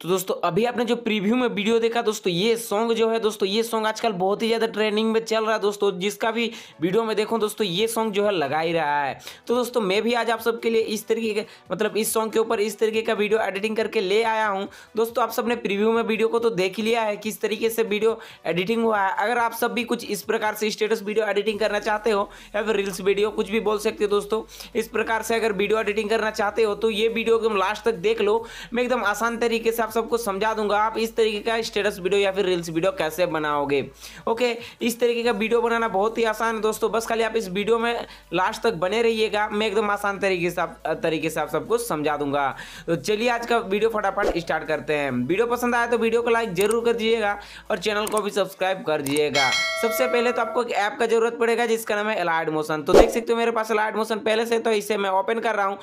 तो दोस्तों अभी आपने जो प्रीव्यू में वीडियो देखा दोस्तों ये सॉन्ग जो है दोस्तों ये सॉन्ग आजकल बहुत ही ज़्यादा ट्रेंडिंग में चल रहा है दोस्तों जिसका भी वीडियो में देखो दोस्तों ये सॉन्ग जो है लगा ही रहा है तो दोस्तों मैं भी आज आप सबके लिए इस तरीके के मतलब इस सॉन्ग के ऊपर इस तरीके का वीडियो एडिटिंग करके ले आया हूँ दोस्तों आप सबने प्रिव्यू में वीडियो को तो देख लिया है किस तरीके से वीडियो एडिटिंग हुआ है अगर आप सब भी कुछ इस प्रकार से स्टेटस वीडियो एडिटिंग करना चाहते हो या फिर रील्स वीडियो कुछ भी बोल सकते हो दोस्तों इस प्रकार से अगर वीडियो एडिटिंग करना चाहते हो तो ये वीडियो एकदम लास्ट तक देख लो मैं एकदम आसान तरीके से आप सबको समझा दूंगा आप इस तरीके का स्टेटस वीडियो या फिर रील्स वीडियो कैसे बनाओगे ओके इस तरीके का वीडियो बनाना बहुत ही आसान है दोस्तों बस खाली आप इस वीडियो में लास्ट तक बने रहिएगा मैं एकदम आसान तरीके से आप तरीके से आप सबको समझा दूंगा तो चलिए आज का वीडियो फटाफट स्टार्ट करते हैं वीडियो पसंद आया तो वीडियो को लाइक जरूर कर दीजिएगा और चैनल को भी सब्सक्राइब कर दीजिएगा सबसे पहले तो आपको एक ऐप का जरूरत पड़ेगा जिसका नाम है अलाइड मोशन तो देख सकते हो मेरे पास अलाइड मोशन पहले से तो इसे मैं ओपन कर रहा हूँ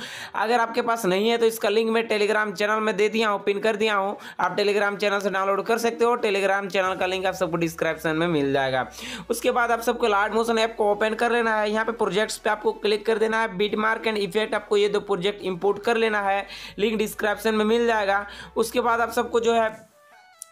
अगर आपके पास नहीं है तो इसका लिंक मैं टेलीग्राम चैनल में दे दिया हूँ पिन कर दिया गया हूँ आप टेलीग्राम चैनल से डाउनलोड कर सकते हो टेलीग्राम चैनल का लिंक आप सबको डिस्क्रिप्शन में मिल जाएगा उसके बाद आप सबको लार्ड मोशन ऐप को ओपन कर लेना है यहाँ पे प्रोजेक्ट्स पे आपको क्लिक कर देना है बीट मार्क एंड इफेक्ट आपको ये दो प्रोजेक्ट इंपोर्ट कर लेना है लिंक डिस्क्रिप्शन में मिल जाएगा उसके बाद आप सबको जो है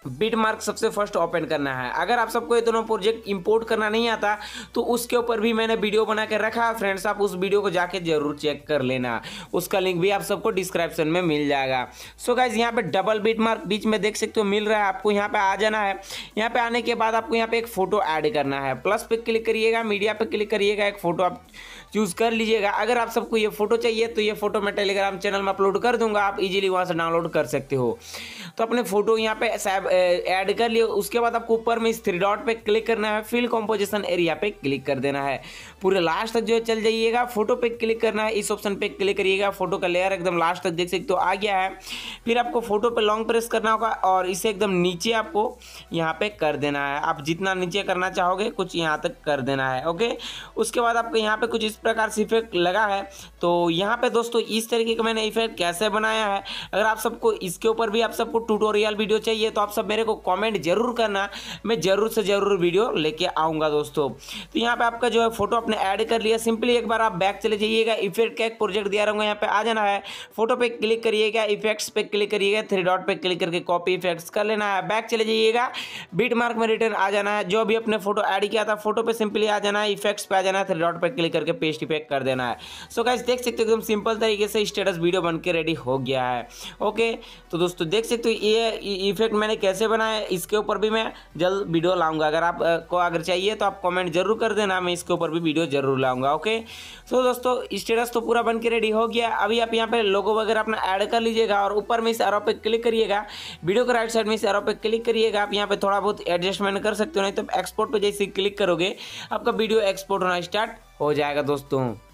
बीट मार्क सबसे फर्स्ट ओपन करना है अगर आप सबको ये दोनों प्रोजेक्ट इंपोर्ट करना नहीं आता तो उसके ऊपर भी मैंने वीडियो बना के रखा है फ्रेंड्स आप उस वीडियो को जाके जरूर चेक कर लेना उसका लिंक भी आप सबको डिस्क्रिप्शन में मिल जाएगा सो गाइज यहाँ पे डबल बीट मार्क बीच में देख सकते हो मिल रहा है आपको यहाँ पे आ जाना है यहाँ पे आने के बाद आपको यहाँ पे एक फोटो ऐड करना है प्लस पे क्लिक करिएगा मीडिया पे क्लिक करिएगा एक फोटो आप चूज़ कर लीजिएगा अगर आप सबको ये फोटो चाहिए तो ये फोटो मैं टेलीग्राम चैनल में अपलोड कर दूंगा आप इजीली वहाँ से डाउनलोड कर सकते हो तो अपने फोटो यहाँ पे ऐड कर लिए उसके बाद आपको ऊपर में इस थ्री डॉट पे क्लिक करना है फिल कॉम्पोजिशन एरिया पे क्लिक कर देना है पूरे लास्ट तक जो है चल जाइएगा फोटो पे क्लिक करना है इस ऑप्शन पे क्लिक करिएगा फोटो का लेयर एकदम लास्ट तक देख सकते हो तो आ गया है फिर आपको फोटो पे लॉन्ग प्रेस करना होगा और इसे एकदम नीचे आपको यहाँ पे कर देना है आप जितना नीचे करना चाहोगे कुछ यहाँ तक कर देना है ओके उसके बाद आपको यहाँ पे कुछ इस प्रकार से इफेक्ट लगा है तो यहाँ पे दोस्तों इस तरीके का मैंने इफेक्ट कैसे बनाया है अगर आप सबको इसके ऊपर भी आप सबको ट्यूटोरियल वीडियो चाहिए तो आप सब सब मेरे को कमेंट जरूर करना मैं ज़रूर से ज़रूर वीडियो लेके आऊँगा दोस्तों तो यहाँ पे आपका जो है फोटो आपने ऐड कर लिया सिंपली एक बार आप बैक चले जाइएगा इफेक्ट का एक प्रोजेक्ट दिया रहूँगा यहाँ पे आ जाना है फोटो पे क्लिक करिएगा इफेक्ट्स पे क्लिक करिएगा थ्री डॉट पे क्लिक करके कॉपी इफेक्ट्स कर लेना है बैक चले जाइएगा बीट मार्क में रिटर्न आ जाना है जो भी अपने फोटो ऐड किया था फोटो पे सिंपली आ जाना है इफेक्ट्स पे आ जाना है थ्री डॉट पे क्लिक करके पेस्ट इफेक्ट कर देना है सो गाइस देख सकते हो एकदम सिंपल तरीके से स्टेटस वीडियो बन रेडी हो गया है ओके तो दोस्तों देख सकते हो ये इफेक्ट मैंने कैसे कैसे बनाए इसके ऊपर भी मैं जल्द वीडियो लाऊंगा अगर आपको अगर चाहिए तो आप कमेंट जरूर कर देना मैं इसके ऊपर भी वीडियो जरूर लाऊंगा ओके सो दोस्तों स्टेटस तो पूरा बन के रेडी हो गया अभी आप यहाँ पे लोगो वगैरह अपना ऐड कर लीजिएगा और ऊपर में इस एरो पे क्लिक करिएगा वीडियो के राइट साइड में इस एरो पे क्लिक करिएगा आप यहाँ पे थोड़ा बहुत एडजस्टमेंट कर सकते हो नहीं तो एक्सपोर्ट पर जैसे क्लिक करोगे आपका वीडियो एक्सपोर्ट होना स्टार्ट हो जाएगा दोस्तों